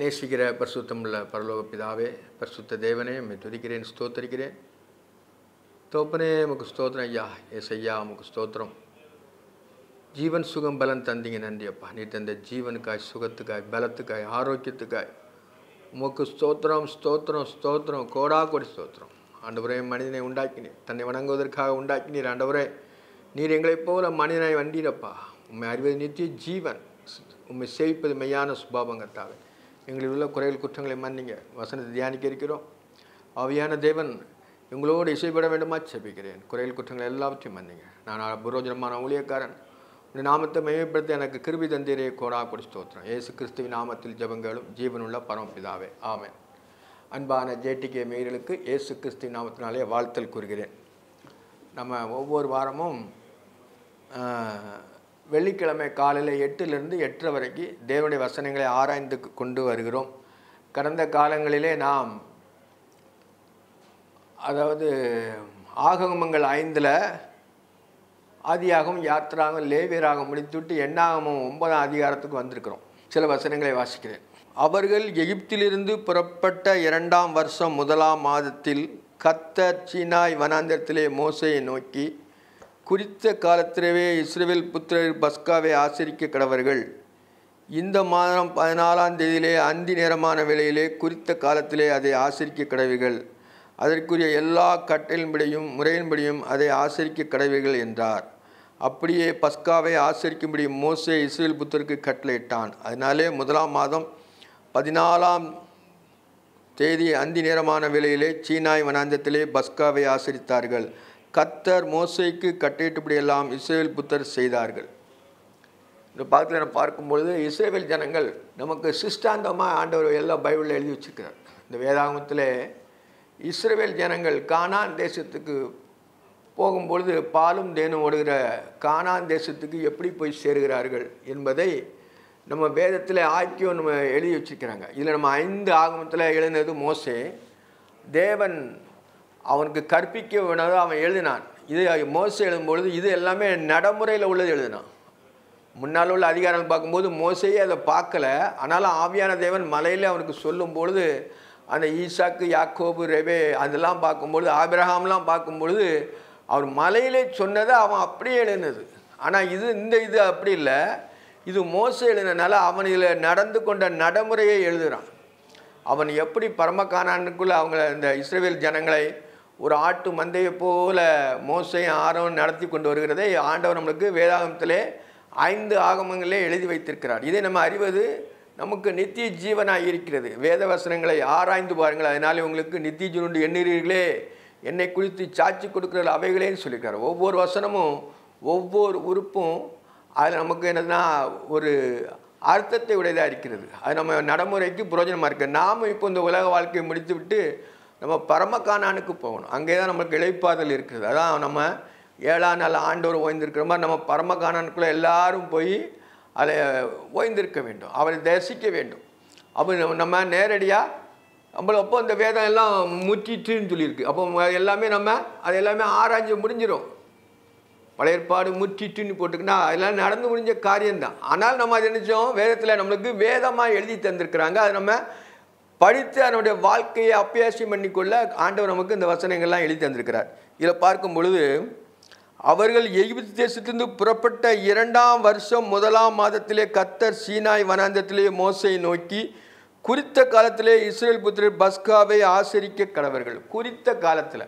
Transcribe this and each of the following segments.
நேசிக்கிற பரிசுத்தமுள்ள பரலோக பிதாவே பரிசுத்த தேவனே உண்மை துதிக்கிறேன் ஸ்தோத்தரிக்கிறேன் தோப்பனே உமக்கு ஸ்தோத்திரம் ஐயா எஸ் ஐயா உமக்கு ஸ்தோத்திரம் ஜீவன் சுகம் பலன் தந்தீங்க நன்றி அப்பா நீ தந்த ஜீவனுக்காய் சுகத்துக்காய் பலத்துக்காய் ஆரோக்கியத்துக்காய் உமக்கு ஸ்தோத்திரம் ஸ்தோத்திரம் ஸ்தோத்திரம் கோடா கோடி ஸ்தோத்திரம் ஆண்டவரே மனிதனை உண்டாக்கினீர் தன்னை வணங்குவதற்காக உண்டாக்கினீர் ஆண்டவரே நீர் எங்களைப் போல மனிதனை வண்டீரப்பா உண்மை அறிவது நித்திய ஜீவன் உண்மை சேவிப்பது மெய்யான சுபாவங்கத்தாவே எங்களுக்கு உள்ள குறைகள் குற்றங்களை மன்னிங்க வசனத்தை தியானிக்க இருக்கிறோம் அவையான தேவன் எங்களோடு இசைப்பட வேண்டுமா செபிக்கிறேன் குறைகள் குற்றங்கள் எல்லாவற்றையும் மன்னிங்க நான் புரோஜனமான ஊழியக்காரன் உன் நாமத்தை மையப்படுத்த எனக்கு கிருபி தந்திரையை கோடா கொடி ஸ்தோத்திரம் ஏசு கிறிஸ்துவின் நாமத்தில் ஜபங்களும் ஜீவனுள்ள பரமபிதாவே ஆமேன் அன்பான ஜேடிகே மேயர்களுக்கு ஏசு கிறிஸ்துவின் நாமத்தினாலே வாழ்த்தல் கூறுகிறேன் நம்ம ஒவ்வொரு வாரமும் வெள்ளிக்கிழமை காலையில் எட்டுலேருந்து எட்டு வரைக்கும் தேவனுடைய வசனங்களை ஆராய்ந்து கொண்டு வருகிறோம் கடந்த காலங்களிலே நாம் அதாவது ஆகமங்கள் ஐந்தில் ஆதியாகவும் யாத்திராகவும் லேவியராகவும் முடித்துவிட்டு எண்ணாகமும் ஒன்பதாம் அதிகாரத்துக்கு வந்திருக்கிறோம் சில வசனங்களை வாசிக்கிறேன் அவர்கள் எகிப்திலிருந்து புறப்பட்ட இரண்டாம் வருஷம் முதலாம் மாதத்தில் கத்தர் சீனாய் வனாந்திரத்திலே மோசையை நோக்கி குறித்த காலத்திலேயே இஸ்ரேல் புத்திரர் பஸ்காவை ஆசரிக்க கடவர்கள் இந்த மாதம் பதினாலாம் தேதியிலே அந்தி நேரமான வேளையிலே குறித்த காலத்திலே அதை ஆசரிக்க கடவீர்கள் அதற்குரிய எல்லா கட்டளின்படியும் முறையின்படியும் அதை ஆசரிக்க கடவீர்கள் என்றார் அப்படியே பஸ்காவை ஆசிரிக்கும்படி மோசே இஸ்ரேல் புத்தருக்கு கட்டளையிட்டான் அதனாலே முதலாம் மாதம் பதினாலாம் தேதி அந்தி நேரமான வேளையிலே சீனாய் வனாந்தத்திலே பஸ்காவை ஆசரித்தார்கள் கத்தர் மோசைக்கு கட்டிட்டபடியெல்லாம் இஸ்ரேல் புத்தர் செய்தார்கள் இந்த பாகத்தில் நம்ம பார்க்கும்பொழுது இஸ்ரேவேல் ஜனங்கள் நமக்கு சிஷ்டாந்தமாக ஆண்டவர் எல்லாம் பைபிளில் எழுதி வச்சுருக்கிறார் இந்த வேதாகமத்தில் இஸ்ரேவேல் ஜனங்கள் கானான் தேசத்துக்கு போகும்பொழுது பாலும் தேனும் ஓடுகிற கானான் தேசத்துக்கு எப்படி போய் சேருகிறார்கள் என்பதை நம்ம வேதத்தில் ஆக்கியம் நம்ம எழுதி வச்சுருக்கிறாங்க இதில் நம்ம ஐந்து ஆகமத்தில் எழுந்தது மோசே தேவன் அவனுக்கு கற்பிக்க உணவு அவன் எழுதினான் இது மோசை எழுதும்பொழுது இது எல்லாமே நடைமுறையில் உள்ளது எழுதினான் முன்னால் உள்ள அதிகாரம் பார்க்கும்போது மோசையே அதை பார்க்கல ஆனாலும் ஆவியான தேவன் மலையில் அவனுக்கு சொல்லும் பொழுது அந்த ஈசாக்கு யாக்கோபு ரெவே அதெல்லாம் பார்க்கும்பொழுது ஆபிரஹாம்லாம் பார்க்கும்பொழுது அவர் மலையிலே சொன்னதை அவன் அப்படியே எழுதுனது ஆனால் இது இந்த இது அப்படி இல்லை இது மோச எழுதினால அவன் இதில் நடந்து கொண்ட நடைமுறையை எழுதுகிறான் அவன் எப்படி பரமக்கானுக்குள்ளே அவங்கள இந்த இஸ்ரேவேல் ஜனங்களை ஒரு ஆட்டு மந்தையை போல மோசையும் ஆரவன் நடத்தி கொண்டு வருகிறதை ஆண்டவர் நம்மளுக்கு வேதாகமத்திலே ஐந்து ஆகமங்களே எழுதி வைத்திருக்கிறார் இதை நம்ம அறிவது நமக்கு நித்திய ஜீவனாக இருக்கிறது வேத வசனங்களை ஆராய்ந்து பாருங்கள் அதனாலே உங்களுக்கு நித்திய ஜீவனுண்டு எண்ணீர்களே என்னை குறித்து சாட்சி கொடுக்குற அவைகளேன்னு சொல்லியிருக்காரு ஒவ்வொரு வசனமும் ஒவ்வொரு உறுப்பும் அதில் நமக்கு என்னதுன்னா ஒரு அர்த்தத்தை உடையதாக இருக்கிறது அது நம்ம நடைமுறைக்கு புரோஜனமாக இருக்குது நாம் இப்போ இந்த உலக வாழ்க்கையை முடித்து விட்டு நம்ம பரமக்கானானுக்கு போகணும் அங்கே தான் நம்மளுக்கு இழைப்பாதல் இருக்குது அதான் நம்ம ஏழாம் நாள் ஆண்டவர் ஓய்ந்திருக்கிற மாதிரி நம்ம பரமகானானுக்குள்ளே எல்லாரும் போய் அதை ஓய்ந்திருக்க வேண்டும் அவரை தரிசிக்க வேண்டும் அப்போ நம்ம நேரடியாக நம்மளை அப்போ அந்த வேதம் எல்லாம் முற்றிட்டுன்னு சொல்லியிருக்கு அப்போ எல்லாமே நம்ம அது எல்லாமே ஆராய்ஞ்சு முடிஞ்சிடும் பழையற்பாடு முற்றிட்டுன்னு போட்டுக்கினா அதெல்லாம் நடந்து முடிஞ்ச காரியம்தான் ஆனால் நம்ம அது நினச்சோம் வேதத்தில் நம்மளுக்கு வேதமாக எழுதி தந்திருக்கிறாங்க அதை நம்ம படித்து அதனுடைய வாழ்க்கையை அப்பியாசியம் பண்ணிக்கொள்ள ஆண்டவர் நமக்கு இந்த வசனங்கள்லாம் எழுதி தந்திருக்கிறார் இதில் பார்க்கும் பொழுது அவர்கள் எகிப்து தேசத்திலிருந்து புறப்பட்ட இரண்டாம் வருஷம் முதலாம் மாதத்திலே கத்தர் சீனாய் வனாந்தத்திலே மோசை நோக்கி குறித்த காலத்திலே இஸ்ரேல் புத்திரர் பஸ்காவை ஆசரிக்க கணவர்கள் குறித்த காலத்தில்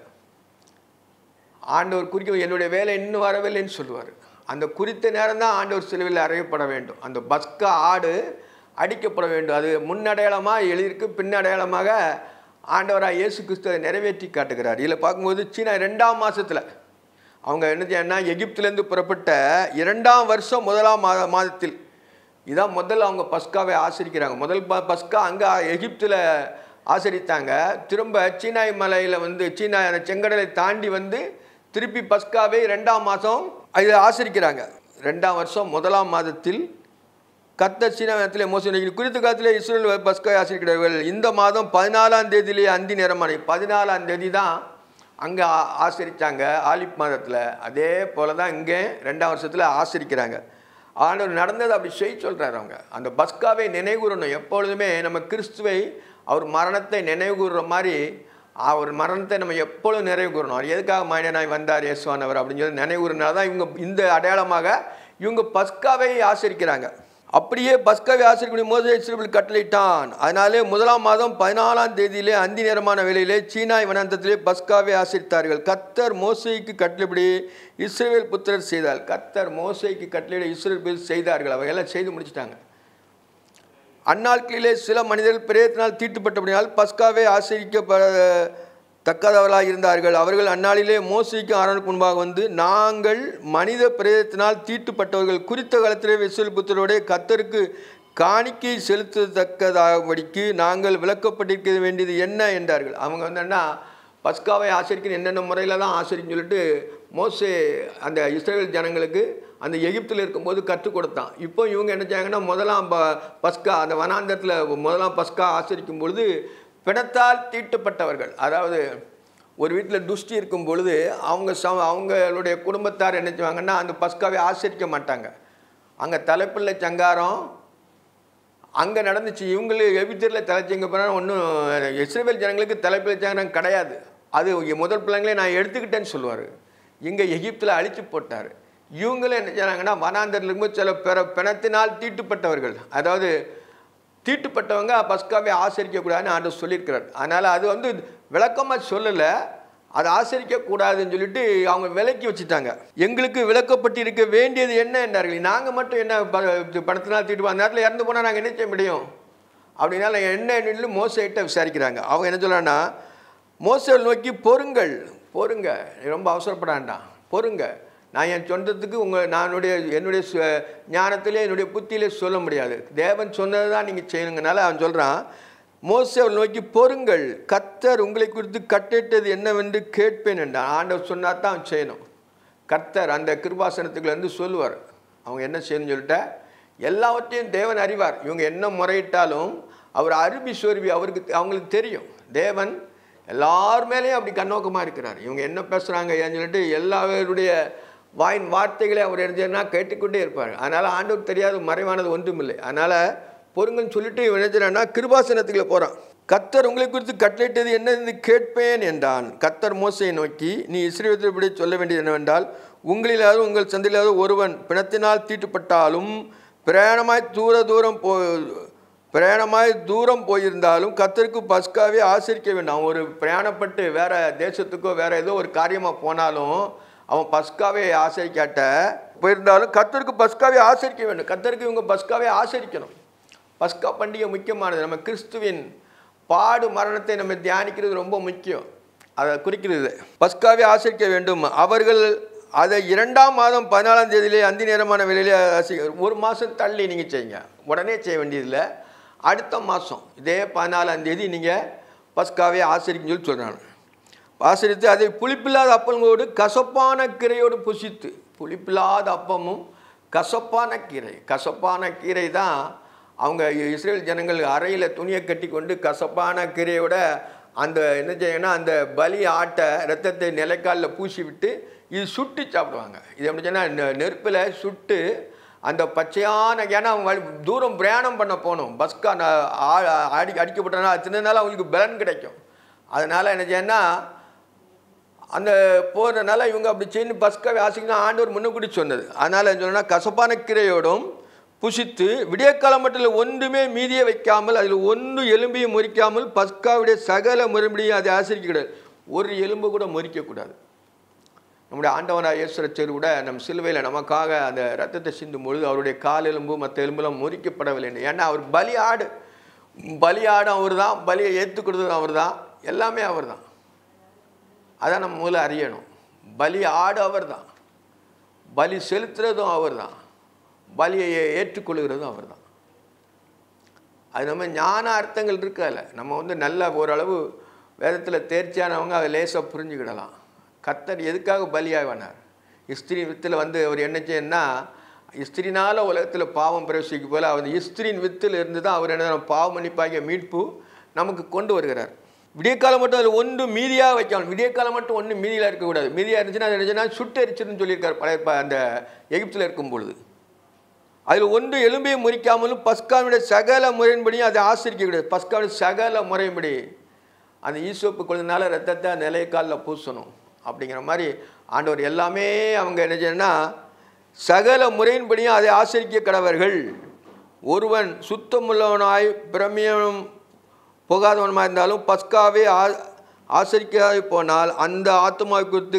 ஆண்டவர் குறிக்க என்னுடைய வேலை இன்னும் வரவில்லைன்னு சொல்லுவார் அந்த குறித்த நேரம் தான் ஆண்டவர் சிலுவையில் அறையப்பட வேண்டும் அந்த பஸ்கா ஆடு அடிக்கப்பட வேண்டும் அது முன்னடையாளமாக எழுதியிருக்கு பின்னடையாளமாக ஆண்டவராக இயேசு கிறிஸ்துவை நிறைவேற்றி காட்டுகிறார் இதில் பார்க்கும்போது சீனா ரெண்டாம் மாதத்தில் அவங்க என்ன செய்யணும்னா எகிப்துலேருந்து புறப்பட்ட இரண்டாம் வருஷம் முதலாம் மாத மாதத்தில் இதான் முதல்ல அவங்க பஸ்காவை ஆசிரிக்கிறாங்க முதல் ப பஸ்கா அங்கே எகிப்தில் ஆசரித்தாங்க திரும்ப சீனாய் மலையில் வந்து சீனா செங்கடலை தாண்டி வந்து திருப்பி பஸ்காவை ரெண்டாம் மாதம் இதை ஆசிரிக்கிறாங்க ரெண்டாம் வருஷம் முதலாம் மாதத்தில் கத்த சீன நேரத்தில் மோசம் குறித்த காலத்தில் இஸ்ரேல் பஸ்கை ஆசிரியர்கள் இந்த மாதம் பதினாலாம் தேதியிலே அந்தி நேரமான பதினாலாம் தேதி தான் அங்கே ஆசரித்தாங்க ஆலிப் மாதத்தில் அதே போல் தான் இங்கே ரெண்டாம் வருஷத்தில் ஆசரிக்கிறாங்க ஆனால் நடந்தது அப்படி செய்ய சொல்கிறாரு அவங்க அந்த பஸ்காவை நினைவுகூறணும் எப்பொழுதுமே நம்ம கிறிஸ்துவை அவர் மரணத்தை நினைவுகூறுற மாதிரி அவர் மரணத்தை நம்ம எப்பொழுதும் நிறைவு கூறணும் அவர் எதுக்காக மாயனாய் வந்தார் இயேசுவானவர் அப்படின்னு சொல்லி நினைவுறனால தான் இவங்க இந்த அடையாளமாக இவங்க பஸ்காவை ஆசரிக்கிறாங்க அப்படியே பஸ்கவி ஆசிரியர்களுடைய மோசேஸ்வரர்கள் கட்டளையிட்டான் அதனாலே முதலாம் மாதம் பதினாலாம் தேதியிலே அந்தி நேரமான வேலையிலே சீனாய் வனாந்தத்திலே பஸ்காவை ஆசிரித்தார்கள் கத்தர் மோசைக்கு கட்டளைப்படி இஸ்ரேல் புத்திரர் செய்தார் கத்தர் மோசைக்கு கட்டளையிட இஸ்ரேல் செய்தார்கள் அவையெல்லாம் செய்து முடிச்சிட்டாங்க அந்நாட்களிலே சில மனிதர்கள் பிரேத்தினால் தீட்டுப்பட்டபடியால் பஸ்காவை ஆசிரிக்கப்பட தக்கதவர்களாக இருந்தார்கள் அவர்கள் அந்நாளிலே மோசிக்கு ஆரோனுக்கு முன்பாக வந்து நாங்கள் மனித பிரேதத்தினால் தீட்டுப்பட்டவர்கள் குறித்த காலத்திலே வெசல் புத்தரோடைய கத்தருக்கு காணிக்கை செலுத்தத்தக்கதாகபடிக்கு நாங்கள் விளக்கப்பட்டிருக்க வேண்டியது என்ன என்றார்கள் அவங்க வந்து என்ன பஸ்காவை ஆசிரிக்க என்னென்ன முறையில் தான் ஆசிரிக்கன்னு சொல்லிட்டு மோசே அந்த இஸ்ரேல் ஜனங்களுக்கு அந்த எகிப்தில் இருக்கும்போது கற்றுக் கொடுத்தான் இப்போ இவங்க என்ன செய்யாங்கன்னா முதலாம் ப பஸ்கா அந்த வனாந்தரத்தில் முதலாம் பஸ்கா ஆசிரிக்கும் பொழுது பிணத்தால் தீட்டுப்பட்டவர்கள் அதாவது ஒரு வீட்டில் துஷ்டி இருக்கும் பொழுது அவங்க ச அவங்களுடைய குடும்பத்தார் என்ன செய்வாங்கன்னா அந்த பஸ்காவை ஆசிரிக்க மாட்டாங்க அங்கே தலைப்பிள்ளை சங்காரம் அங்கே நடந்துச்சு இவங்களுக்கு எபிச்சரில் தலைச்சிங்க போனால் ஒன்றும் இஸ்ரேல் ஜனங்களுக்கு தலைப்பிள்ளை சங்காரம் கிடையாது அது முதல் பிள்ளைங்களே நான் எடுத்துக்கிட்டேன்னு சொல்லுவார் இங்கே எகிப்தில் அழித்து போட்டார் இவங்களும் என்ன செய்கிறாங்கன்னா வனாந்தரில் இருக்கும்போது சில பிற பிணத்தினால் தீட்டுப்பட்டவர்கள் அதாவது தீட்டுப்பட்டவங்க பஸ்காவை ஆசரிக்கக்கூடாதுன்னு ஆண்டு சொல்லியிருக்கிறார் அதனால் அது வந்து விளக்கமாக சொல்லலை அதை ஆசரிக்கக்கூடாதுன்னு சொல்லிட்டு அவங்க விலக்கி வச்சுட்டாங்க எங்களுக்கு விளக்கப்பட்டு இருக்க வேண்டியது என்ன என்றார்கள் நாங்கள் மட்டும் என்ன பணத்தினால் தீட்டு அந்த நேரத்தில் இறந்து போனால் நாங்கள் என்ன செய்ய முடியும் அப்படின்னால என்ன நின்று மோசிட்ட விசாரிக்கிறாங்க அவங்க என்ன சொல்கிறான்னா மோசை நோக்கி பொறுங்கள் பொறுங்க ரொம்ப அவசரப்பட வேண்டாம் பொறுங்க நான் என் சொந்தத்துக்கு உங்கள் நானுடைய என்னுடைய ஞானத்திலே என்னுடைய புத்தியிலே சொல்ல முடியாது தேவன் சொன்னது தான் நீங்கள் செய்யணுங்கனால அவன் சொல்கிறான் மோசை அவர் நோக்கி பொறுங்கள் கர்த்தர் உங்களை குறித்து கட்டிட்டது என்னவென்று கேட்பேன் என்றான் ஆண்டவர் சொன்னால் தான் அவன் செய்யணும் கர்த்தர் அந்த கிருபாசனத்துக்குலேருந்து சொல்லுவார் அவங்க என்ன செய்யணும்னு சொல்லிட்டா எல்லாவற்றையும் தேவன் அறிவார் இவங்க என்ன முறையிட்டாலும் அவர் அருபி சொருவி அவருக்கு அவங்களுக்கு தெரியும் தேவன் எல்லார் மேலேயும் அப்படி கண்ணோக்கமாக இருக்கிறார் இவங்க என்ன பேசுகிறாங்க ஏன்னு சொல்லிட்டு எல்லாருடைய வாயின் வார்த்தைகளை அவர் எழுதினா கேட்டுக்கொண்டே இருப்பார் அதனால் ஆண்டவர் தெரியாத மறைவானது ஒன்றுமில்லை அதனால் பொருங்கன்னு சொல்லிட்டு இவன் எழுதுறான்னா கிருபாசனத்துக்குள்ள போகிறான் கத்தர் உங்களை குறித்து கட்டளிட்டது என்னது கேட்பேன் என்றான் கத்தர் மோசையை நோக்கி நீ இஸ்ரேபடி சொல்ல வேண்டியது என்னவென்றால் உங்களிலாவது உங்கள் சந்தையிலாவது ஒருவன் பிணத்தினால் தீட்டுப்பட்டாலும் பிரயாணமாய் தூர தூரம் போ பிரயாணமாய் தூரம் போயிருந்தாலும் கத்தருக்கு பஸ்காவே ஆசிரிக்க வேண்டாம் ஒரு பிரயாணப்பட்டு வேறு தேசத்துக்கோ வேறு ஏதோ ஒரு காரியமாக போனாலும் அவன் பஸ்காவை ஆசரிக்காட்ட போயிருந்தாலும் கத்தருக்கு பஸ்காவை ஆசரிக்க வேண்டும் கத்தருக்கு இவங்க பஸ்காவை ஆசரிக்கணும் பஸ்கா பண்டிகை முக்கியமானது நம்ம கிறிஸ்துவின் பாடு மரணத்தை நம்ம தியானிக்கிறது ரொம்ப முக்கியம் அதை குறிக்கிறது பஸ்காவை ஆசரிக்க வேண்டும் அவர்கள் அதை இரண்டாம் மாதம் பதினாலாம் தேதியிலே அந்தி நேரமான வேலையிலே ஒரு மாதம் தள்ளி நீங்கள் செய்யுங்க உடனே செய்ய வேண்டியதில்லை அடுத்த மாதம் இதே பதினாலாம் தேதி நீங்கள் பஸ்காவே ஆசிரியன்னு சொல்லி சொல்கிறாங்க வாசித்து அதை புளிப்பில்லாத அப்பங்களோடு கசப்பான கீரையோடு புசித்து புளிப்பில்லாத அப்பமும் கசப்பான கீரை கசப்பான கீரை தான் அவங்க இஸ்ரேல் ஜனங்கள் அறையில் துணியை கட்டி கொண்டு கசப்பான கீரையோட அந்த என்ன செய்யணும்னா அந்த பலி ஆட்டை ரத்தத்தை நிலைக்காலில் பூசி விட்டு இது சுட்டு சாப்பிடுவாங்க இது சொன்னால் நெருப்பில் சுட்டு அந்த பச்சையான ஏன்னா அவங்க தூரம் பிரயாணம் பண்ண போகணும் பஸ்க்கு அடி அடிக்கப்பட்டனா அது தின்னதுனால அவங்களுக்கு பலன் கிடைக்கும் அதனால் என்ன செய்யணும்னா அந்த போகிறதுனால இவங்க அப்படி செய்யு பஸ்காவை ஆசைக்குன்னா ஆண்டவர் முன்னக்கூடி சொன்னது அதனால் சொன்னால் கசப்பான கிரையோடும் புசித்து மட்டும் இல்லை ஒன்றுமே மீதியை வைக்காமல் அதில் ஒன்று எலும்பையும் முறிக்காமல் பஸ்காவுடைய சகல மறுபடியும் அதை ஆசிரியக்கூடாது ஒரு எலும்பு கூட முறிக்கக்கூடாது நம்முடைய ஆண்டவனாக இயேசுரச்சர் கூட நம் சிலுவையில் நமக்காக அந்த ரத்தத்தை சிந்தும் பொழுது அவருடைய கால் எலும்பு மற்ற எலும்புலாம் முறிக்கப்படவில்லை ஏன்னா அவர் பலி ஆடு பலி ஆடும் அவர் தான் பலியை ஏற்றுக்கொடுத்தது அவர் தான் எல்லாமே அவர் தான் அதான் நம்ம முதல்ல அறியணும் பலி ஆடு அவர் தான் பலி செலுத்துகிறதும் அவர் தான் பலியை ஏற்றுக்கொள்கிறதும் அவர் தான் அது நம்ம ஞான அர்த்தங்கள் இருக்கல நம்ம வந்து நல்லா ஓரளவு வேதத்தில் தேர்ச்சியானவங்க அதை லேசாக புரிஞ்சுக்கிடலாம் கத்தர் எதுக்காக வேணார் இஸ்திரி வித்தில் வந்து அவர் என்ன செய்யணும்னா இஸ்திரினால் உலகத்தில் பாவம் பிரவேசிக்கு போல் அவர் இஸ்திரியின் வித்தில் இருந்து தான் அவர் என்ன பாவம் மன்னிப்பாகிய மீட்பு நமக்கு கொண்டு வருகிறார் விடியக்காலம் மட்டும் அதில் ஒன்று மீதியாக வைக்கணும் விடியக்காலம் மட்டும் ஒன்று மீதியில் இருக்கக்கூடாது மீதியாக இருந்துச்சுன்னா அது சுட்டு சுட்டரிச்சிருன்னு சொல்லியிருக்கார் பழைய அந்த எகிப்தில் இருக்கும் பொழுது அதில் ஒன்று எலும்பே முறிக்காமலும் பஸ்காவினுடைய சகல முறையின்படியும் அதை ஆசிரிக்கக்கூடாது பஸ்காவுடைய சகல முறையின்படி அந்த ஈசோப்பு கொழுந்தனால ரத்தத்தை நிலைய காலில் பூசணும் அப்படிங்கிற மாதிரி ஆண்டவர் எல்லாமே அவங்க என்னச்சுன்னா சகல முறையின்படியும் அதை ஆசிரிக்க கடவர்கள் ஒருவன் சுத்தமுள்ளவனாய் பிரமியனும் போகாதவனமாக இருந்தாலும் பஸ்காவே ஆ ஆசரிக்காது போனால் அந்த ஆத்மா குறித்து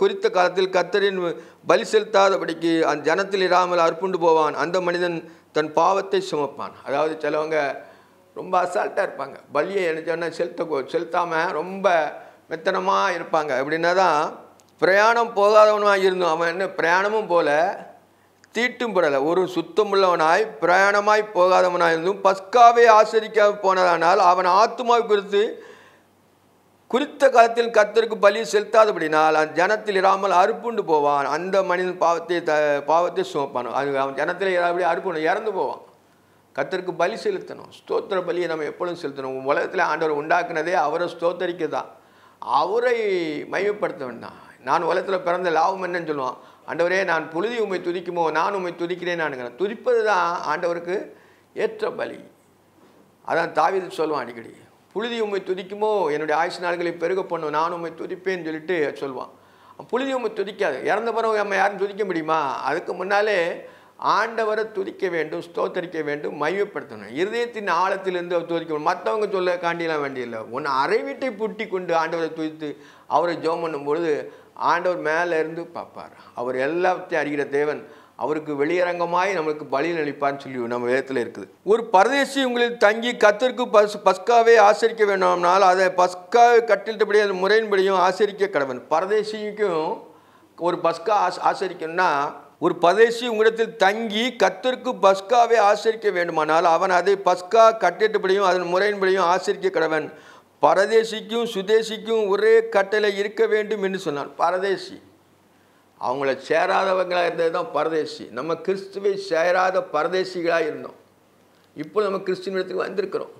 குறித்த காலத்தில் கத்தரின் பலி செலுத்தாதபடிக்கு அந்த ஜனத்தில் இராமல் அற்புண்டு போவான் அந்த மனிதன் தன் பாவத்தை சுமப்பான் அதாவது சிலவங்க ரொம்ப அசால்ட்டாக இருப்பாங்க பலியை எனச்சோன்னா செலுத்த செலுத்தாமல் ரொம்ப மெத்தனமாக இருப்பாங்க அப்படின்னா தான் பிரயாணம் போகாதவனாக இருந்தோம் அவன் என்ன பிரயாணமும் போல தீட்டும் படலை ஒரு சுத்தமுள்ளவனாய் பிரயாணமாய் போகாதவனாய் இருந்தும் பஸ்காவை ஆசிரிக்க போனதானால் அவன் ஆத்துமா குறித்து குறித்த காலத்தில் கத்தருக்கு பலி செலுத்தாதபடினால் அந்த ஜனத்தில் இராமல் அறுப்புண்டு போவான் அந்த மனிதன் பாவத்தை த பாவத்தை சுமப்பான் அது அவன் ஜனத்தில் இராபடி அறுப்புணும் இறந்து போவான் கத்தருக்கு பலி செலுத்தணும் ஸ்தோத்திர பலியை நம்ம எப்பொழுதும் செலுத்தணும் உலகத்தில் ஆண்டவர் உண்டாக்குனதே அவரை ஸ்தோத்தரிக்க தான் அவரை மையப்படுத்த வேண்டாம் நான் உலகத்தில் பிறந்த லாபம் என்னன்னு சொல்லுவான் ஆண்டவரே நான் புழுதி உண்மை துதிக்குமோ நான் உண்மை துதிக்கிறேன் நான் துதிப்பது தான் ஆண்டவருக்கு ஏற்ற பலி அதான் தாவித சொல்லுவான் அடிக்கடி புழுதி உண்மை துதிக்குமோ என்னுடைய ஆயுசு நாள்களை பெருக பண்ணும் நான் உண்மை துதிப்பேன்னு சொல்லிட்டு சொல்லுவான் புழுதி உண்மை துதிக்காது இறந்த பிறகு நம்ம யாரும் துதிக்க முடியுமா அதுக்கு முன்னாலே ஆண்டவரை துதிக்க வேண்டும் ஸ்தோத்தரிக்க வேண்டும் மையப்படுத்தணும் இருதயத்தின் ஆழத்திலிருந்து அவர் துதிக்கணும் மற்றவங்க சொல்ல காண்டியெல்லாம் வேண்டியதில்லை ஒன்று வீட்டை புட்டி கொண்டு ஆண்டவரை துதித்து அவரை ஜோம் பண்ணும் பொழுது ஆண்டவர் மேலே இருந்து பார்ப்பார் அவர் எல்லாத்தையும் அறிகிற தேவன் அவருக்கு வெளியரங்கமாய் நம்மளுக்கு பலியில் அளிப்பார்னு சொல்லி நம்ம வேதத்தில் இருக்குது ஒரு பரதேசி உங்களில் தங்கி கத்திற்கு பஸ் பஸ்காவை ஆசரிக்க வேண்டும்னால் அதை பஸ்காவை கட்டிட்டபடி அது முறையின்படியும் ஆசரிக்க கடவன் பரதேசிக்கும் ஒரு பஸ்கா ஆஸ் ஆசிரிக்கணும்னா ஒரு பரதேசி உங்களிடத்தில் தங்கி கத்திற்கு பஸ்காவை ஆசரிக்க வேண்டுமானால் அவன் அதை பஸ்கா கட்டிட்டபடியும் அதன் முறையின்படியும் ஆசரிக்க கடவன் பரதேசிக்கும் சுதேசிக்கும் ஒரே கட்டளை இருக்க வேண்டும் என்று சொன்னான் பரதேசி அவங்கள சேராதவங்களாக இருந்தது தான் பரதேசி நம்ம கிறிஸ்துவை சேராத பரதேசிகளாக இருந்தோம் இப்போ நம்ம கிறிஸ்துவ இடத்துக்கு வந்திருக்கிறோம்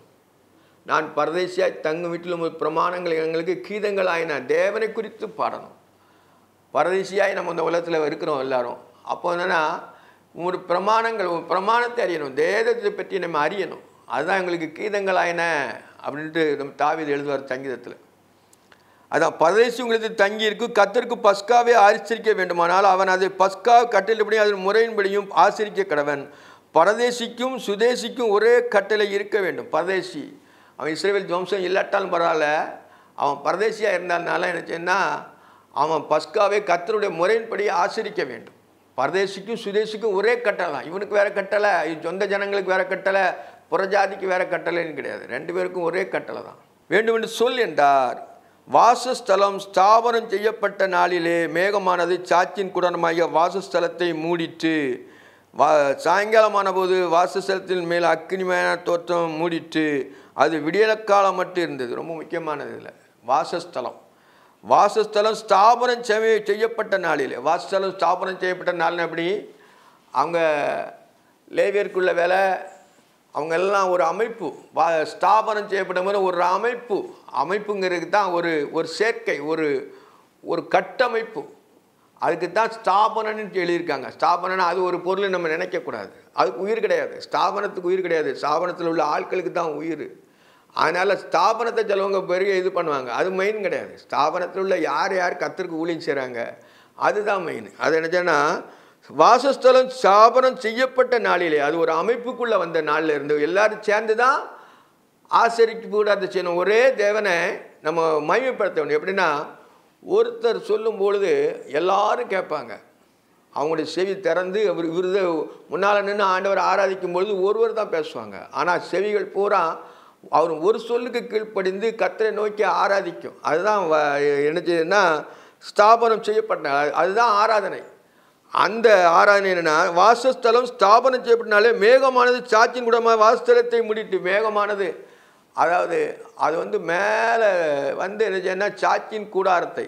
நான் பரதேசியாக தங்கும் வீட்டிலும் பிரமாணங்கள் எங்களுக்கு கீதங்கள் ஆயினா தேவனை குறித்து பாடணும் பரதேசியாக நம்ம இந்த உலகத்தில் இருக்கிறோம் எல்லாரும் அப்போ என்னென்னா ஒரு பிரமாணங்கள் ஒரு பிரமாணத்தை அறியணும் தேதத்தை பற்றி நம்ம அறியணும் அதுதான் எங்களுக்கு கீதங்கள் ஆயின அப்படின்ட்டு நம்ம தாவித எழுதுவார் சங்கீதத்தில் அதான் பரதேசி உங்களுக்கு தங்கி இருக்கு கத்தருக்கு பஸ்காவே ஆசிரிக்க வேண்டுமானால் அவன் அதை பஸ்கா கட்டளைப்படி அதன் முறையின்படியும் ஆசிரிக்க கடவன் பரதேசிக்கும் சுதேசிக்கும் ஒரே கட்டளை இருக்க வேண்டும் பரதேசி அவன் இஸ்ரேவேல் துவம்சம் இல்லாட்டாலும் பரவாயில்ல அவன் பரதேசியாக இருந்ததுனால நினச்சேன்னா அவன் பஸ்காவே கத்தருடைய முறையின்படி ஆசிரிக்க வேண்டும் பரதேசிக்கும் சுதேசிக்கும் ஒரே கட்டளை தான் இவனுக்கு வேறு கட்டளை சொந்த ஜனங்களுக்கு வேறு கட்டளை புறஜாதிக்கு வேறு கட்டளைன்னு கிடையாது ரெண்டு பேருக்கும் ஒரே கட்டளை தான் வேண்டுமென்று சொல் என்றார் வாசஸ்தலம் ஸ்தாபனம் செய்யப்பட்ட நாளிலே மேகமானது சாச்சின் குடனமாகிய வாசஸ்தலத்தை மூடிட்டு வா சாயங்காலமான போது வாசஸ்தலத்தின் மேல் அக்னிமயான தோற்றம் மூடிட்டு அது விடியலக்காலம் மட்டும் இருந்தது ரொம்ப முக்கியமானது இல்லை வாசஸ்தலம் வாசஸ்தலம் ஸ்தாபனம் செய் செய்யப்பட்ட நாளிலே வாசஸ்தலம் ஸ்தாபனம் செய்யப்பட்ட நாள்னு எப்படி அவங்க லேவியருக்குள்ள வேலை அவங்க எல்லாம் ஒரு அமைப்பு ஸ்தாபனம் செய்யப்படும் ஒரு அமைப்பு அமைப்புங்கிறதுக்கு தான் ஒரு ஒரு சேர்க்கை ஒரு ஒரு கட்டமைப்பு அதுக்கு தான் ஸ்தாபனன்னு எழுதியிருக்காங்க ஸ்தாபனம்னா அது ஒரு பொருள் நம்ம நினைக்கக்கூடாது அதுக்கு உயிர் கிடையாது ஸ்தாபனத்துக்கு உயிர் கிடையாது ஸ்தாபனத்தில் உள்ள ஆட்களுக்கு தான் உயிர் அதனால் ஸ்தாபனத்தை சிலவங்க பெரிய இது பண்ணுவாங்க அது மெயின் கிடையாது ஸ்தாபனத்தில் உள்ள யார் யார் கத்திற்கு ஊழியம் செய்கிறாங்க அதுதான் மெயின் அது என்னச்சேன்னா வாசஸ்தலம் ஸ்தாபனம் செய்யப்பட்ட நாளிலே அது ஒரு அமைப்புக்குள்ளே வந்த நாளில் இருந்து எல்லோரும் சேர்ந்து தான் ஆசரிக்க கூடாது செய்யணும் ஒரே தேவனை நம்ம மயமைப்படுத்த வேண்டும் எப்படின்னா ஒருத்தர் சொல்லும் பொழுது எல்லாரும் கேட்பாங்க அவங்களுடைய செவி திறந்து அவர் விருத முன்னால் நின்று ஆண்டவர் ஆராதிக்கும் பொழுது ஒருவர் தான் பேசுவாங்க ஆனால் செவிகள் பூரா அவர் ஒரு சொல்லுக்கு கீழ்ப்படிந்து கத்தரை நோக்கி ஆராதிக்கும் அதுதான் என்ன செய்யுதுன்னா ஸ்தாபனம் செய்யப்பட்ட அதுதான் ஆராதனை அந்த ஆராதனை என்னென்னா வாசஸ்தலம் ஸ்தாபனம் செய்யப்பட்டனாலே மேகமானது சாட்சியின் கூடமாக வாசஸ்தலத்தை முடிட்டு மேகமானது அதாவது அது வந்து மேலே வந்து என்ன செய்யணும்னா சாட்சியின் கூடாரத்தை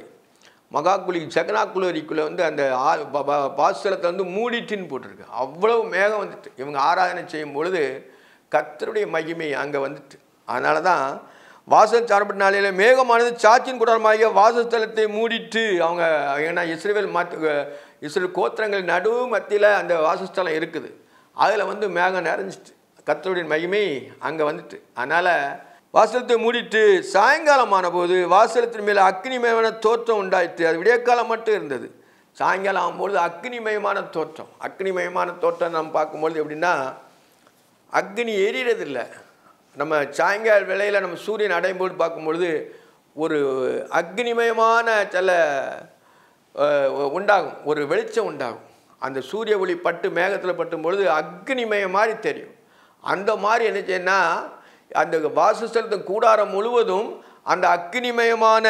மகாக்குழி சகனாக்குளரிக்குள்ளே வந்து அந்த ஆ வந்து மூடிட்டுன்னு போட்டிருக்கு அவ்வளவு மேகம் வந்துட்டு இவங்க ஆராதனை செய்யும் பொழுது கத்தருடைய மகிமை அங்கே வந்துட்டு அதனால தான் வாசல் சாரப்பட்ட நாளையில் மேகமானது சாட்சின் குடமாகிய வாசஸ்தலத்தை மூடிட்டு அவங்க ஏன்னா இஸ்ரேவேல் மாத்து இஸ்ரேல் கோத்திரங்கள் நடு மத்தியில் அந்த வாசஸ்தலம் இருக்குது அதில் வந்து மேகம் நிறைஞ்சிட்டு கத்தருடைய மகிமை அங்கே வந்துட்டு அதனால் வாசலத்தை மூடிட்டு சாயங்காலம் ஆனபோது வாசலத்தின் மேலே அக்னிமயமான தோற்றம் உண்டாயிட்டு அது விடியற்காலம் மட்டும் இருந்தது சாயங்காலம் ஆகும்பொழுது அக்னிமயமான தோற்றம் அக்னிமயமான தோற்றம் நம்ம பார்க்கும்பொழுது எப்படின்னா அக்னி எரியறதில்லை நம்ம சாயங்கால வேளையில் நம்ம சூரியன் அடையும் போது பார்க்கும்பொழுது ஒரு அக்னிமயமான சில உண்டாகும் ஒரு வெளிச்சம் உண்டாகும் அந்த சூரிய ஒளி பட்டு மேகத்தில் பட்டும் பொழுது அக்னிமயம் மாதிரி தெரியும் அந்த மாதிரி என்ன செய்யணும்னா அந்த வாசஸ்தலத்து கூடாரம் முழுவதும் அந்த அக்னிமயமான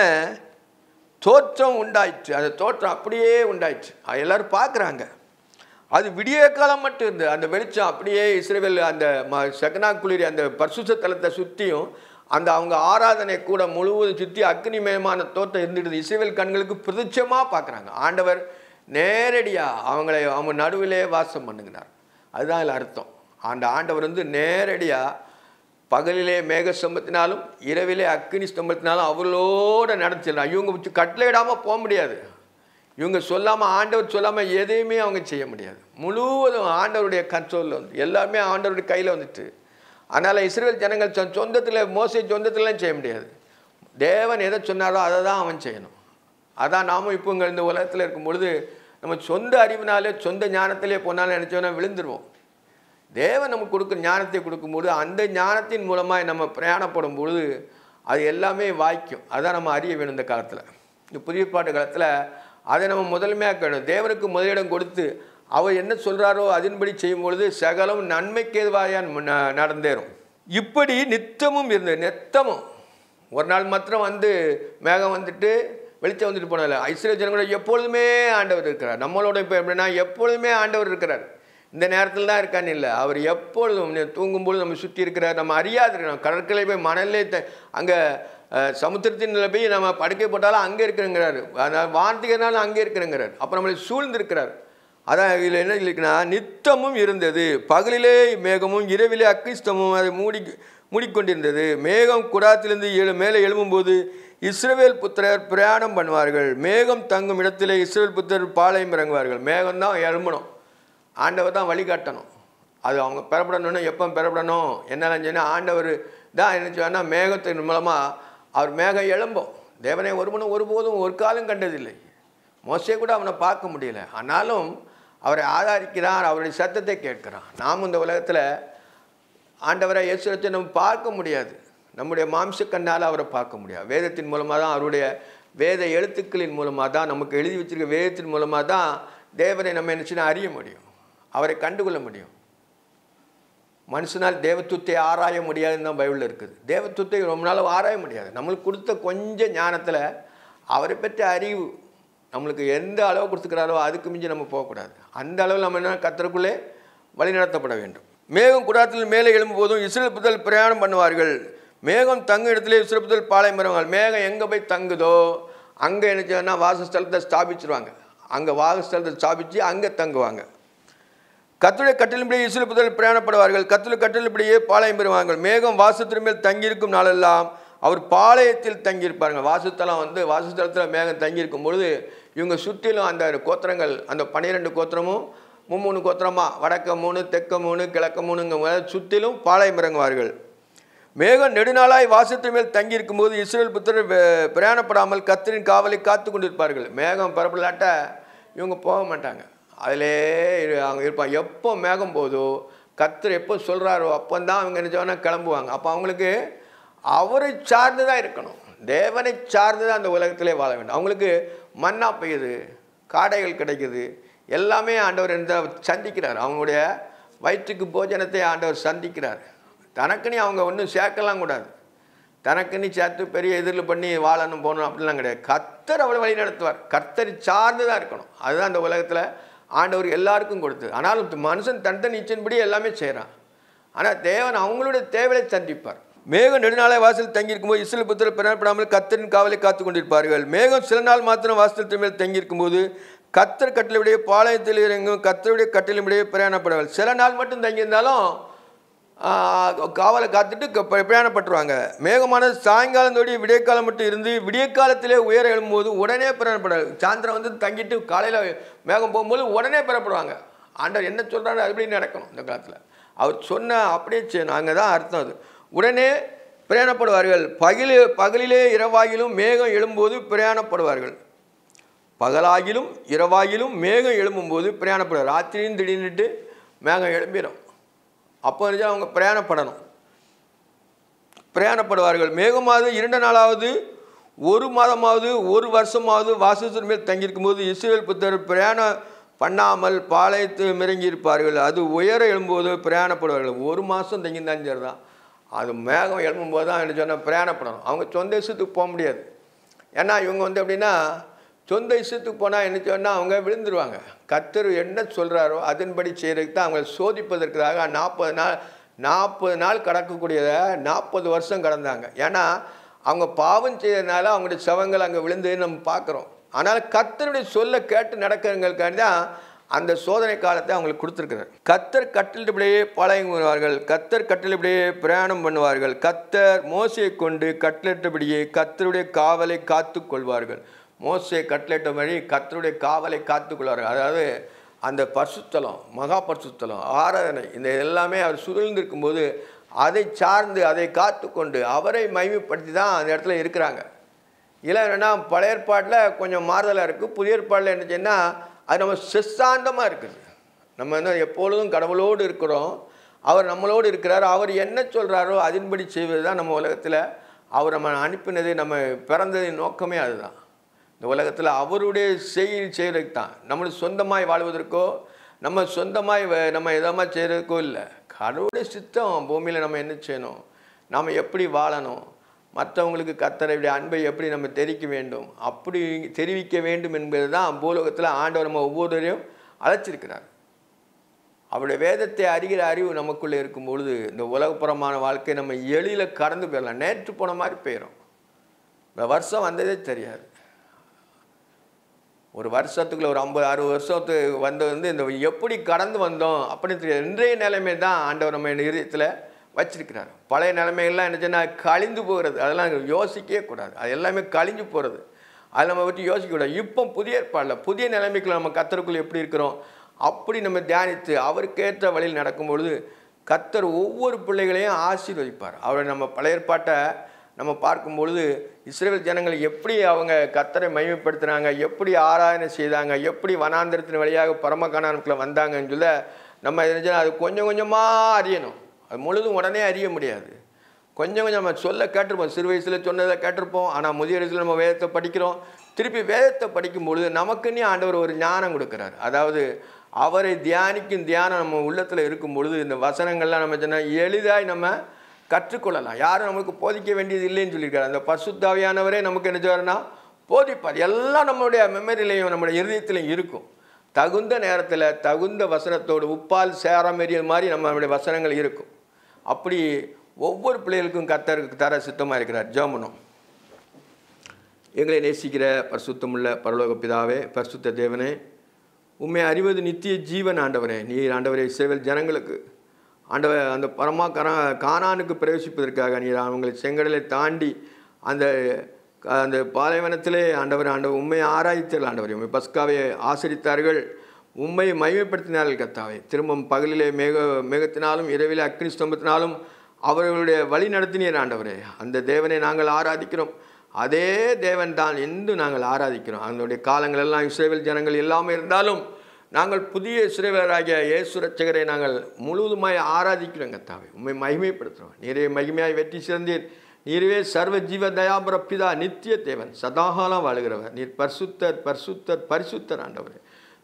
தோற்றம் உண்டாயிற்று அந்த தோற்றம் அப்படியே உண்டாயிற்று எல்லோரும் பார்க்குறாங்க அது விடிய காலம் மட்டும் இருந்தது அந்த வெளிச்சம் அப்படியே இஸ்ரேவேல் அந்த ம சகனா குளிரி அந்த பர்சுச தலத்தை சுற்றியும் அந்த அவங்க ஆராதனை கூட முழுவதும் சுற்றி அக்னிமயமான தோற்றம் இருந்துடுது இஸ்ரேவேல் கண்களுக்கு பிரதிச்சமாக பார்க்குறாங்க ஆண்டவர் நேரடியாக அவங்களை அவங்க நடுவிலே வாசம் பண்ணுங்கிறார் அதுதான் இதில் அர்த்தம் அந்த ஆண்டவர் வந்து நேரடியாக பகலிலே மேக ஸ்தம்பத்தினாலும் இரவிலே அக்னி ஸ்தம்பத்தினாலும் அவர்களோடு நடந்துச்சிடலாம் இவங்க கட்டளையிடாமல் போக முடியாது இவங்க சொல்லாமல் ஆண்டவர் சொல்லாமல் எதையுமே அவங்க செய்ய முடியாது முழுவதும் ஆண்டவருடைய கண்ட்ரோலில் வந்து எல்லாமே ஆண்டவருடைய கையில் வந்துட்டு அதனால் இஸ்ரேல் ஜனங்கள் சொந்தத்தில் மோசடி சொந்தத்திலாம் செய்ய முடியாது தேவன் எதை சொன்னாரோ அதை தான் அவன் செய்யணும் அதான் நாமும் இப்போ இங்கே இந்த உலகத்தில் இருக்கும் பொழுது நம்ம சொந்த அறிவினாலே சொந்த ஞானத்திலே போனாலும் நினச்சோம்னா விழுந்துருவோம் தேவன் நமக்கு கொடுக்குற ஞானத்தை கொடுக்கும்பொழுது அந்த ஞானத்தின் மூலமாக நம்ம பிரயாணப்படும் பொழுது அது எல்லாமே வாய்க்கும் அதுதான் நம்ம அறிய வேணும் இந்த காலத்தில் இந்த புதிய பாட்டு காலத்தில் அதை நம்ம முதன்மையாக்கணும் தேவனுக்கு முதலிடம் கொடுத்து அவர் என்ன சொல்கிறாரோ அதன்படி செய்யும் பொழுது சகலம் நன்மைக்கேதுவாயான் நடந்தேறும் இப்படி நித்தமும் இருந்தது நித்தமும் ஒரு நாள் மாத்திரம் வந்து மேகம் வந்துட்டு வெளிச்சம் வந்துட்டு போனதில்ல ஐஸ்வர்ய ஜனங்களோட எப்பொழுதுமே ஆண்டவர் இருக்கிறார் நம்மளோட இப்போ எப்படின்னா எப்பொழுதுமே ஆண்டவர் இருக்கிறார் இந்த நேரத்தில் தான் இருக்கான்னு இல்லை அவர் எப்பொழுதும் தூங்கும்போது நம்ம சுற்றி இருக்கிறார் நம்ம அறியாது இருக்கிறோம் கடற்கரை போய் மணல்லே த அங்கே சமுத்திரத்தின் நிலப்பை நம்ம படுக்கை போட்டாலும் அங்கே இருக்கிறேங்கிறார் அதனால் வார்த்தைகள்னாலும் அங்கே இருக்கிறங்கிறார் அப்புறம் நம்மளை சூழ்ந்திருக்கிறார் அதான் இதில் என்ன இருக்குன்னா நித்தமும் இருந்தது பகலிலே மேகமும் இரவிலே அக்கிஷ்டமும் அதை மூடி மூடிக்கொண்டிருந்தது மேகம் குடாத்திலிருந்து எழு மேலே எழும்பும்போது இஸ்ரேவேல் புத்திரர் பிரயாணம் பண்ணுவார்கள் மேகம் தங்கும் இடத்திலே இஸ்ரேல் புத்திரர் பாளையம் இறங்குவார்கள் மேகம் தான் எழும்பணும் ஆண்டவர் தான் வழிகாட்டணும் அது அவங்க பெறப்படணும்னா எப்போ பெறப்படணும் என்னெல்லாம் சொன்னால் ஆண்டவர் தான் என்ன சொன்னால் மேகத்தின் மூலமாக அவர் மேக எழும்போ தேவனை ஒருவனும் ஒருபோதும் ஒரு காலம் கண்டதில்லை மோசே கூட அவனை பார்க்க முடியல ஆனாலும் அவரை ஆதரிக்கிறான் அவருடைய சத்தத்தை கேட்கிறான் நாம் இந்த உலகத்தில் ஆண்டவரை இயேசுரத்தை நம்ம பார்க்க முடியாது நம்முடைய மாம்ச கண்ணால் அவரை பார்க்க முடியாது வேதத்தின் மூலமாக தான் அவருடைய வேத எழுத்துக்களின் மூலமாக தான் நமக்கு எழுதி வச்சிருக்க வேதத்தின் மூலமாக தான் தேவனை நம்ம என்ன அறிய முடியும் அவரை கண்டுகொள்ள முடியும் மனுஷனால் தேவத்துவத்தை ஆராய முடியாதுன்னு தான் பைபிளில் இருக்குது தேவத்துவத்தை ரொம்ப நாள் ஆராய முடியாது நம்மளுக்கு கொடுத்த கொஞ்சம் ஞானத்தில் அவரை பற்றி அறிவு நம்மளுக்கு எந்த அளவு கொடுத்துக்கிறாரோ அதுக்கு மிஞ்சி நம்ம போகக்கூடாது அந்த அளவில் நம்ம என்ன கத்தருக்குள்ளே வழிநடத்தப்பட வேண்டும் மேகம் குடாத்தில் மேலே எழும்பும்போதும் இஸ்ரேல் புதல் பிரயாணம் பண்ணுவார்கள் மேகம் தங்கு இடத்துல இஸ்ரேல் புதல் பாளையமரங்கள் மேகம் எங்கே போய் தங்குதோ அங்கே என்ன செய்யணும்னா வாசஸ்தலத்தை ஸ்தாபிச்சிருவாங்க அங்கே வாசஸ்தலத்தை ஸ்தாபித்து அங்கே தங்குவாங்க கத்துடைய கட்டிலும்படியே இசுல புதல் பிரயாணப்படுவார்கள் கத்துடைய கட்டிலும்படியே பாளையம் பெறுவார்கள் மேகம் வாசத்தின் தங்கியிருக்கும் நாளெல்லாம் அவர் பாளையத்தில் தங்கியிருப்பாருங்க வாசுத்தலம் வந்து வாசுத்தலத்தில் மேகம் தங்கியிருக்கும் பொழுது இவங்க சுற்றிலும் அந்த கோத்திரங்கள் அந்த பன்னிரெண்டு கோத்திரமும் மும்மூணு கோத்திரமாக வடக்க மூணு தெக்க மூணு கிழக்க மூணுங்க சுற்றிலும் பாளையம் இறங்குவார்கள் மேகம் நெடுநாளாய் வாசத்தின் மேல் தங்கியிருக்கும் போது இஸ்ரேல் புத்தர் பிரயாணப்படாமல் கத்திரின் காவலை காத்து கொண்டிருப்பார்கள் மேகம் பரப்பலாட்ட இவங்க போக மாட்டாங்க அதிலே அவங்க இருப்பாங்க எப்போ மேகம் போதோ கத்தர் எப்போ சொல்கிறாரோ அப்போ தான் அவங்க நினச்சோன்னா கிளம்புவாங்க அப்போ அவங்களுக்கு அவரை சார்ந்து தான் இருக்கணும் தேவனை சார்ந்து தான் அந்த உலகத்திலே வாழ வேண்டும் அவங்களுக்கு மண்ணா பெய்யுது காடைகள் கிடைக்குது எல்லாமே ஆண்டவர் இருந்தால் சந்திக்கிறார் அவங்களுடைய வயிற்றுக்கு போஜனத்தை ஆண்டவர் சந்திக்கிறார் தனக்குன்னு அவங்க ஒன்றும் சேர்க்கலாம் கூடாது தனக்குன்னு சேர்த்து பெரிய எதிரில் பண்ணி வாழணும் போகணும் அப்படிலாம் கிடையாது கத்தர் அவ்வளோ வழி நடத்துவார் கத்தர் சார்ந்து தான் இருக்கணும் அதுதான் அந்த உலகத்தில் ஆண்டவர் எல்லாருக்கும் கொடுத்து ஆனாலும் மனுஷன் தன்தன் இச்சன்படி எல்லாமே செய்கிறான் ஆனால் தேவன் அவங்களுடைய தேவையை சந்திப்பார் மேகம் நெடுநாளை வாசல் தங்கியிருக்கும்போது இசில் புத்திர பிறப்படாமல் கத்தரின் காவலை காத்து கொண்டிருப்பார்கள் மேகம் சில நாள் மாத்திரம் வாசலத்தின் மேல் தங்கியிருக்கும்போது கத்தர் கட்டிலுடைய பாளையத்தில் இறங்கும் கத்தருடைய கட்டளையுடைய பிரயாணப்படவர்கள் சில நாள் மட்டும் தங்கியிருந்தாலும் காவலை காத்துட்டு பிரயாணப்பட்டுருவாங்க மேகமானது சாயங்காலம் தோடி விடியற்காலம் மட்டும் இருந்து விடியற்காலத்திலே உயர எழும்போது உடனே பிரயாணப்படுறாரு சாயந்தரம் வந்து தங்கிட்டு காலையில் மேகம் போகும்போது உடனே பெறப்படுவாங்க ஆண்டவர் என்ன சொல்கிறாரு அப்படி நடக்கணும் இந்த காலத்தில் அவர் சொன்ன அப்படியே செய்யணும் நாங்கள் தான் அர்த்தம் அது உடனே பிரயாணப்படுவார்கள் பகில் பகலிலே இரவாகிலும் மேகம் எழும்போது பிரயாணப்படுவார்கள் பகலாகிலும் இரவாகிலும் மேகம் எழும்பும்போது பிரயாணப்படுவார் ராத்திரியும் திடீர்னுட்டு மேகம் எழும்பிடும் அப்போ நினச்சா அவங்க பிரயாணப்படணும் பிரயாணப்படுவார்கள் மேகமாவது இரண்டு நாளாவது ஒரு மாதமாவது ஒரு வருஷமாவது வாசத்தின் மேல் தங்கியிருக்கும் போது இஸ்ரேல் புத்தர் பிரயாணம் பண்ணாமல் பாளையத்து மிரங்கி இருப்பார்கள் அது உயர எழும்போது பிரயாணப்படுவார்கள் ஒரு மாதம் தங்கியிருந்தாலும் சரி தான் அது மேகம் எழும்பும்போது தான் என்ன சொன்னால் பிரயாணப்படணும் அவங்க சொந்த இசத்துக்கு போக முடியாது ஏன்னா இவங்க வந்து எப்படின்னா சொந்த இஷ்டத்துக்கு போனால் என்ன சொன்னால் அவங்க விழுந்துருவாங்க கத்தர் என்ன சொல்கிறாரோ அதன்படி செய்கிறதுக்கு தான் அவங்களை சோதிப்பதற்காக நாற்பது நாள் நாற்பது நாள் கடக்கக்கூடியதை நாற்பது வருஷம் கடந்தாங்க ஏன்னா அவங்க பாவம் செய்கிறதுனால அவங்களுடைய சவங்கள் அங்கே விழுந்ததுன்னு நம்ம பார்க்குறோம் ஆனால் கத்தருடைய சொல்ல கேட்டு நடக்கிறவங்களுக்காண்டி தான் அந்த சோதனை காலத்தை அவங்களுக்கு கொடுத்துருக்குறாரு கத்தர் கட்டிலிடப்படியே பழகுவார்கள் கத்தர் இப்படியே பிரயாணம் பண்ணுவார்கள் கத்தர் மோசையை கொண்டு கட்டிலிட்டபடியே கத்தருடைய காவலை காத்து கொள்வார்கள் மோசை கட்லெட்ட வழி கத்தருடைய காவலை காத்துக்கொள்வார் அதாவது அந்த பசுத்தலம் மகா பரிசுத்தலம் ஆராதனை இந்த எல்லாமே அவர் சுதழ்ந்திருக்கும்போது அதை சார்ந்து அதை காத்து கொண்டு அவரை மைமைப்படுத்தி தான் அந்த இடத்துல இருக்கிறாங்க இல்லை என்னென்னா பழைய ஏற்பாட்டில் கொஞ்சம் மாறுதலாக இருக்குது புதிய ஏற்பாட்டில் என்ன அது நம்ம சிஸ்தாந்தமாக இருக்குது நம்ம என்ன எப்பொழுதும் கடவுளோடு இருக்கிறோம் அவர் நம்மளோடு இருக்கிறார் அவர் என்ன சொல்கிறாரோ அதன்படி செய்வது தான் நம்ம உலகத்தில் அவர் நம்ம அனுப்பினது நம்ம பிறந்ததின் நோக்கமே அதுதான் இந்த உலகத்தில் அவருடைய செயல் செய்கிறதுக்கு தான் நம்மளுக்கு சொந்தமாய் வாழ்வதற்கோ நம்ம சொந்தமாய் நம்ம எதமாக செய்கிறதுக்கோ இல்லை கடவுளுடைய சித்தம் பூமியில் நம்ம என்ன செய்யணும் நாம் எப்படி வாழணும் மற்றவங்களுக்கு கத்தரையுடைய அன்பை எப்படி நம்ம தெரிவிக்க வேண்டும் அப்படி தெரிவிக்க வேண்டும் என்பது தான் பூலோகத்தில் ஆண்டவர் நம்ம ஒவ்வொருவரையும் அழைச்சிருக்கிறார் அவருடைய வேதத்தை அறிகிற அறிவு நமக்குள்ளே இருக்கும் பொழுது இந்த உலகப்புறமான வாழ்க்கை நம்ம எளியில் கடந்து போயிடலாம் நேற்று போன மாதிரி போயிடும் இந்த வருஷம் வந்ததே தெரியாது ஒரு வருஷத்துக்குள்ளே ஒரு ஐம்பது அறுபது வருஷத்துக்கு வந்து வந்து இந்த எப்படி கடந்து வந்தோம் அப்படின்னு இன்றைய நிலைமை தான் ஆண்டவர் நம்ம இதயத்தில் வச்சிருக்கிறார் பழைய நிலைமைகள்லாம் என்னச்சுன்னா கழிந்து போகிறது அதெல்லாம் யோசிக்கவே கூடாது அது எல்லாமே கழிஞ்சு போகிறது அதை நம்ம பற்றி யோசிக்கக்கூடாது இப்போ புதிய ஏற்பாடில் புதிய நிலைமைக்குள்ள நம்ம கத்தருக்குள்ளே எப்படி இருக்கிறோம் அப்படி நம்ம தியானித்து அவருக்கேற்ற வழியில் நடக்கும் பொழுது கத்தர் ஒவ்வொரு பிள்ளைகளையும் ஆசீர்வதிப்பார் அவரை நம்ம பழைய ஏற்பாட்டை நம்ம பார்க்கும் பொழுது இஸ்ரேல் ஜனங்கள் எப்படி அவங்க கத்தரை மைமைப்படுத்தினாங்க எப்படி ஆராதனை செய்தாங்க எப்படி வனாந்திரத்தின் வழியாக பரமகானானுக்குள்ளே வந்தாங்கன்னு சொல்ல நம்ம என்ன அது கொஞ்சம் கொஞ்சமாக அறியணும் அது முழுதும் உடனே அறிய முடியாது கொஞ்சம் கொஞ்சம் நம்ம சொல்ல கேட்டிருப்போம் சிறு வயசில் சொன்னதை கேட்டிருப்போம் ஆனால் முதிய வயசில் நம்ம வேதத்தை படிக்கிறோம் திருப்பி வேதத்தை படிக்கும் பொழுது நமக்குன்னே ஆண்டவர் ஒரு ஞானம் கொடுக்குறாரு அதாவது அவரை தியானிக்கும் தியானம் நம்ம உள்ளத்தில் இருக்கும் பொழுது இந்த வசனங்கள்லாம் நம்ம சொன்னால் எளிதாக நம்ம கற்றுக்கொள்ளலாம் யாரும் நமக்கு போதிக்க வேண்டியது இல்லைன்னு சொல்லியிருக்காரு அந்த பசுத்தாவியானவரே நமக்கு என்ன செய்வார்னா போதிப்பார் எல்லாம் நம்மளுடைய மெமரிலையும் நம்மளுடைய இருதயத்திலையும் இருக்கும் தகுந்த நேரத்தில் தகுந்த வசனத்தோடு உப்பால் சேர மாரிய மாதிரி நம்மளுடைய வசனங்கள் இருக்கும் அப்படி ஒவ்வொரு பிள்ளைகளுக்கும் கத்தருக்கு தர சுத்தமாக இருக்கிறார் ஜோமனும் எங்களை நேசிக்கிற பரிசுத்தமுள்ள பரலோக பிதாவே பரிசுத்த தேவனே உண்மை அறிவது நித்திய ஜீவன் ஆண்டவரே நீர் ஆண்டவரை சேவல் ஜனங்களுக்கு அந்த அந்த பரமா கரா காணானுக்கு பிரவேசிப்பதற்காக நீர் அவங்களை செங்கடலை தாண்டி அந்த அந்த பாலைவனத்திலே ஆண்டவர் ஆண்டவர் உண்மை ஆராய்த்தல் ஆண்டவர் உண்மை பஸ்காவை ஆசிரித்தார்கள் உண்மை மகிமைப்படுத்தினார்கள் கத்தாவை திரும்பவும் பகலிலே மேக மேகத்தினாலும் இரவில் அக்னி ஸ்தம்பத்தினாலும் அவர்களுடைய வழி நடத்தினீர் ஆண்டவரே அந்த தேவனை நாங்கள் ஆராதிக்கிறோம் அதே தேவன் தான் என்று நாங்கள் ஆராதிக்கிறோம் அதனுடைய காலங்களெல்லாம் எல்லாம் ஜனங்கள் எல்லாமே இருந்தாலும் நாங்கள் புதிய சிறைவராகிய இயேசு ரச்சகரை நாங்கள் முழுவதுமாய் ஆராதிக்கிறோம் கத்தாவை உண்மை மகிமைப்படுத்துகிறோம் நீரே மகிமையாய் வெற்றி சிறந்தீர் நீரே சர்வ ஜீவ பிதா நித்திய தேவன் சதாகாலம் வாழுகிறவர் நீர் பரிசுத்தர் பரிசுத்தர் பரிசுத்தர் ஆண்டவர்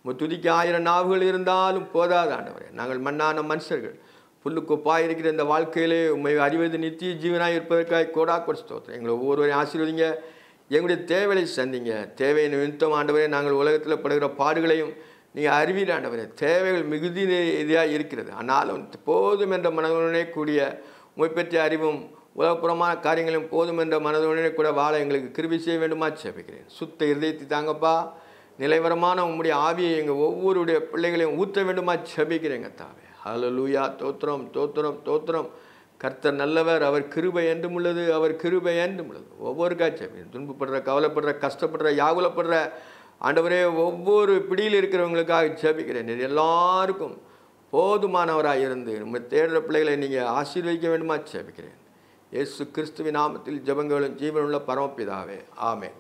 முத்துதிக்கு ஆயிரம் நாவுகள் இருந்தாலும் போதாத ஆண்டவர் நாங்கள் மண்ணான மனுஷர்கள் புல்லுக்குப்பாக இருக்கிற இந்த வாழ்க்கையிலே உண்மை அறிவது நித்திய ஜீவனாக இருப்பதற்காக கோடா கொடுத்து எங்களை ஒவ்வொருவரையும் ஆசீர்வதிங்க எங்களுடைய தேவையை சந்திங்க தேவையின் நிமித்தம் ஆண்டவரே நாங்கள் உலகத்தில் படுகிற பாடுகளையும் நீங்கள் அறிவியல் ஆண்டவரே தேவைகள் மிகுதி இதாக இருக்கிறது ஆனாலும் போதும் என்ற மனதுடனே கூடிய உமைப்பற்றிய அறிவும் உலகப்புறமான காரியங்களும் போதும் என்ற மனதுடனே கூட வாழ எங்களுக்கு கிருபி செய்ய வேண்டுமா சேபிக்கிறேன் சுத்த இருதயத்தை தாங்கப்பா நிலைவரமான உங்களுடைய ஆவியை எங்கள் ஒவ்வொருடைய பிள்ளைகளையும் ஊற்ற வேண்டுமா சபிக்கிறேங்க தாவே ஹலோ லூயா தோத்திரம் தோத்திரம் தோத்திரம் கர்த்தர் நல்லவர் அவர் கிருபை என்றும் உள்ளது அவர் கிருபை என்றும் உள்ளது ஒவ்வொரு காட்சியும் துன்பப்படுற கவலைப்படுற கஷ்டப்படுற யாகுலப்படுற ஆண்டவரே ஒவ்வொரு பிடியில் இருக்கிறவங்களுக்காக ஜபிக்கிறேன் எல்லாருக்கும் போதுமானவராக இருந்து நம்ம தேடுற பிள்ளைகளை நீங்கள் ஆசீர்வதிக்க வேண்டுமா ஜபிக்கிறேன் இயேசு கிறிஸ்துவின் நாமத்தில் ஜபங்களும் ஜீவனுள்ள பரமப்பிதாவே ஆமே